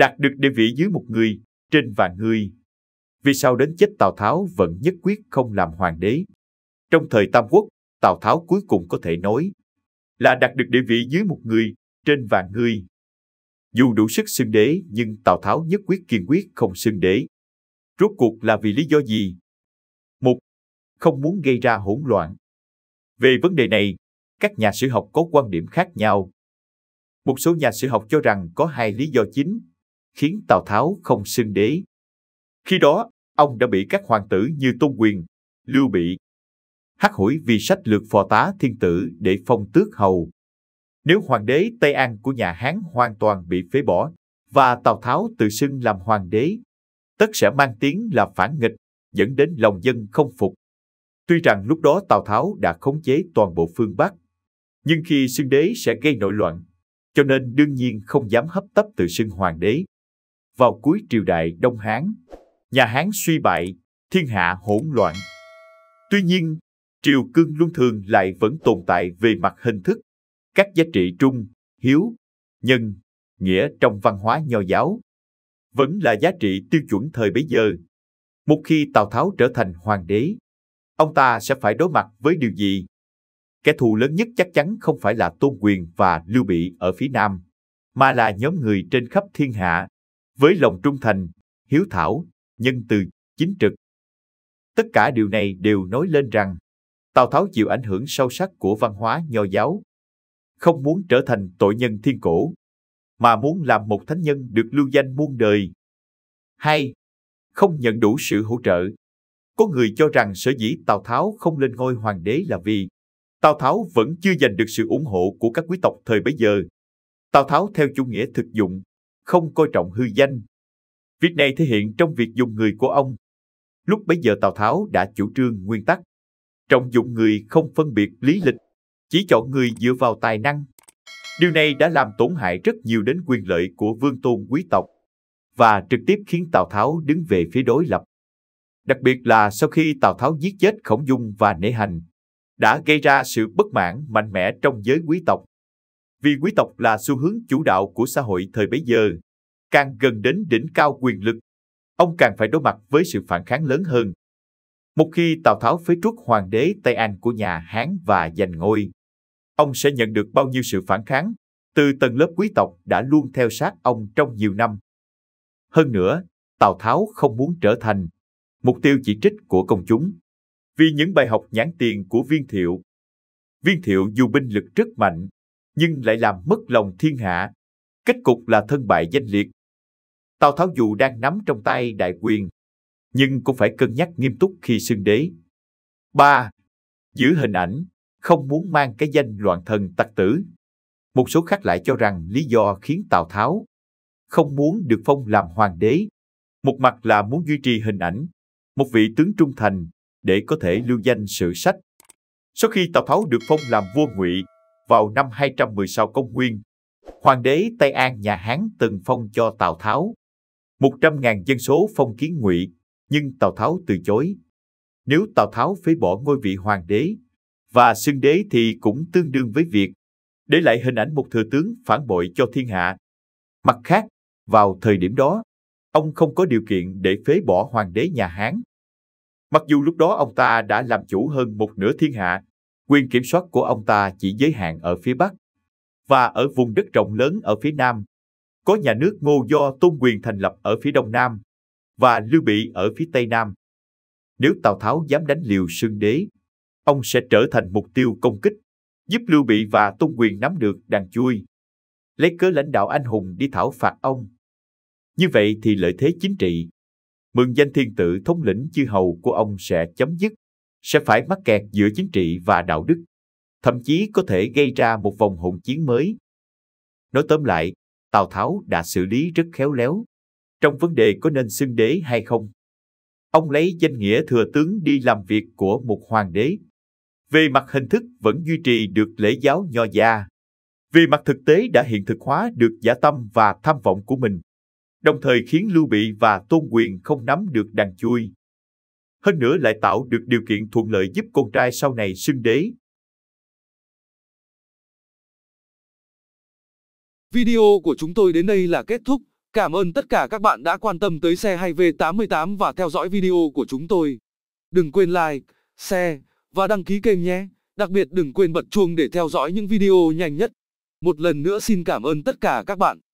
đạt được địa vị dưới một người, trên vạn người. Vì sao đến chết Tào Tháo vẫn nhất quyết không làm hoàng đế? Trong thời Tam Quốc, Tào Tháo cuối cùng có thể nói là đạt được địa vị dưới một người, trên vạn người. Dù đủ sức xưng đế nhưng Tào Tháo nhất quyết kiên quyết không xưng đế. Rốt cuộc là vì lý do gì? Một, không muốn gây ra hỗn loạn. Về vấn đề này, các nhà sử học có quan điểm khác nhau. Một số nhà sử học cho rằng có hai lý do chính khiến Tào Tháo không xưng đế. Khi đó, ông đã bị các hoàng tử như Tôn Quyền, Lưu Bị, hắc hủi vì sách lược phò tá thiên tử để phong tước hầu. Nếu hoàng đế Tây An của nhà Hán hoàn toàn bị phế bỏ và Tào Tháo tự xưng làm hoàng đế, tất sẽ mang tiếng là phản nghịch, dẫn đến lòng dân không phục. Tuy rằng lúc đó Tào Tháo đã khống chế toàn bộ phương Bắc, nhưng khi xưng đế sẽ gây nội loạn, cho nên đương nhiên không dám hấp tấp tự xưng hoàng đế vào cuối triều đại Đông Hán. Nhà Hán suy bại, thiên hạ hỗn loạn. Tuy nhiên, triều cương luân thường lại vẫn tồn tại về mặt hình thức. Các giá trị trung, hiếu, nhân, nghĩa trong văn hóa nho giáo vẫn là giá trị tiêu chuẩn thời bấy giờ. Một khi Tào Tháo trở thành hoàng đế, ông ta sẽ phải đối mặt với điều gì? Kẻ thù lớn nhất chắc chắn không phải là Tôn Quyền và Lưu Bị ở phía Nam, mà là nhóm người trên khắp thiên hạ với lòng trung thành, hiếu thảo, nhân từ, chính trực. Tất cả điều này đều nói lên rằng Tào Tháo chịu ảnh hưởng sâu sắc của văn hóa nho giáo, không muốn trở thành tội nhân thiên cổ, mà muốn làm một thánh nhân được lưu danh muôn đời. 2. Không nhận đủ sự hỗ trợ. Có người cho rằng sở dĩ Tào Tháo không lên ngôi hoàng đế là vì Tào Tháo vẫn chưa giành được sự ủng hộ của các quý tộc thời bấy giờ. Tào Tháo theo chủ nghĩa thực dụng, không coi trọng hư danh. Việc này thể hiện trong việc dùng người của ông. Lúc bấy giờ Tào Tháo đã chủ trương nguyên tắc. Trọng dụng người không phân biệt lý lịch, chỉ chọn người dựa vào tài năng. Điều này đã làm tổn hại rất nhiều đến quyền lợi của vương tôn quý tộc và trực tiếp khiến Tào Tháo đứng về phía đối lập. Đặc biệt là sau khi Tào Tháo giết chết Khổng Dung và Nể Hành, đã gây ra sự bất mãn mạnh mẽ trong giới quý tộc vì quý tộc là xu hướng chủ đạo của xã hội thời bấy giờ. Càng gần đến đỉnh cao quyền lực, ông càng phải đối mặt với sự phản kháng lớn hơn. Một khi Tào Tháo phế truất hoàng đế Tây An của nhà Hán và giành ngôi, ông sẽ nhận được bao nhiêu sự phản kháng từ tầng lớp quý tộc đã luôn theo sát ông trong nhiều năm. Hơn nữa, Tào Tháo không muốn trở thành mục tiêu chỉ trích của công chúng vì những bài học nhãn tiền của Viên Thiệu. Viên Thiệu dù binh lực rất mạnh nhưng lại làm mất lòng thiên hạ. Kết cục là thân bại danh liệt. Tào Tháo dù đang nắm trong tay đại quyền, nhưng cũng phải cân nhắc nghiêm túc khi xưng đế. Ba, Giữ hình ảnh, không muốn mang cái danh loạn thần tặc tử. Một số khác lại cho rằng lý do khiến Tào Tháo không muốn được phong làm hoàng đế. Một mặt là muốn duy trì hình ảnh, một vị tướng trung thành để có thể lưu danh sử sách. Sau khi Tào Tháo được phong làm vua ngụy, vào năm 216 công nguyên, hoàng đế Tây An nhà Hán từng phong cho Tào Tháo. 100.000 dân số phong kiến ngụy, nhưng Tào Tháo từ chối. Nếu Tào Tháo phế bỏ ngôi vị hoàng đế và xưng đế thì cũng tương đương với việc để lại hình ảnh một thừa tướng phản bội cho thiên hạ. Mặt khác, vào thời điểm đó, ông không có điều kiện để phế bỏ hoàng đế nhà Hán. Mặc dù lúc đó ông ta đã làm chủ hơn một nửa thiên hạ, Quyền kiểm soát của ông ta chỉ giới hạn ở phía Bắc và ở vùng đất rộng lớn ở phía Nam. Có nhà nước Ngô do tôn quyền thành lập ở phía Đông Nam và Lưu Bị ở phía Tây Nam. Nếu Tào Tháo dám đánh liều Sương Đế, ông sẽ trở thành mục tiêu công kích, giúp Lưu Bị và tôn quyền nắm được đàn chui, lấy cớ lãnh đạo anh hùng đi thảo phạt ông. Như vậy thì lợi thế chính trị, mượn danh thiên tử thống lĩnh chư hầu của ông sẽ chấm dứt sẽ phải mắc kẹt giữa chính trị và đạo đức, thậm chí có thể gây ra một vòng hỗn chiến mới. Nói tóm lại, Tào Tháo đã xử lý rất khéo léo trong vấn đề có nên xưng đế hay không. Ông lấy danh nghĩa thừa tướng đi làm việc của một hoàng đế. Về mặt hình thức vẫn duy trì được lễ giáo nho gia. Về mặt thực tế đã hiện thực hóa được giả tâm và tham vọng của mình, đồng thời khiến Lưu Bị và Tôn Quyền không nắm được đàn chui hơn nữa lại tạo được điều kiện thuận lợi giúp con trai sau này xưng đế. Video của chúng tôi đến đây là kết thúc. Cảm ơn tất cả các bạn đã quan tâm tới xe hay V88 và theo dõi video của chúng tôi. Đừng quên like, share và đăng ký kênh nhé. Đặc biệt đừng quên bật chuông để theo dõi những video nhanh nhất. Một lần nữa xin cảm ơn tất cả các bạn.